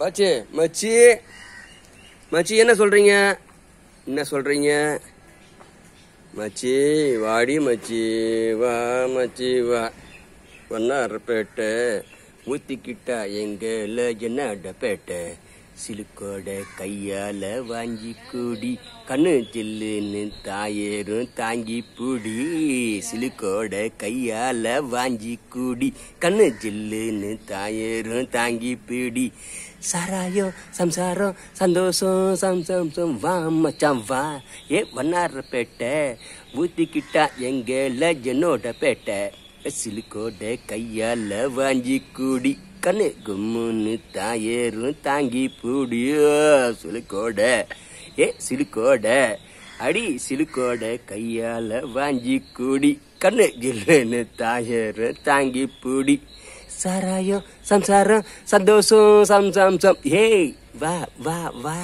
பாச்சு மச்சி மச்சி என்ன சொல்கிறீங்க என்ன சொல்கிறீங்க மச்சி வாடி மச்சி வா மச்சி வா ஒன்னார் பேட்டை ஊத்திக்கிட்டா எங்கள் என்ன அடப்பேட்டை சிலுக்கோட கையால வாங்கி கூடி கண்ணு சில்லுன்னு தாயேரும் தாங்கி பூடி சிலுக்கோட கையால வாங்கி கூடி கண்ணு சில்லுன்னு தாயேரும் தாங்கி பூடி சாராயம் சம்சாரம் சந்தோஷம் சம் சம்சம் வா மச்சாம் வா ஏ பேட்டை ஊத்திக்கிட்டா எங்கேல என்னோட பேட்டை சிலுக்கோட கையால வாங்கி கூடி கண்ணு கும்முன்னு தாயேறும் தாங்கி பூடியோ சிலுக்கோட ஏ சிலுக்கோட அடி சிலுக்கோட கையால வாஞ்சி கூடி கண்ணு கில்லுன்னு தாயேறும் தாங்கி பூடி சாராயம் சம்சாரம் சந்தோஷம் சம் சம் சம் ஏய் வா வா வா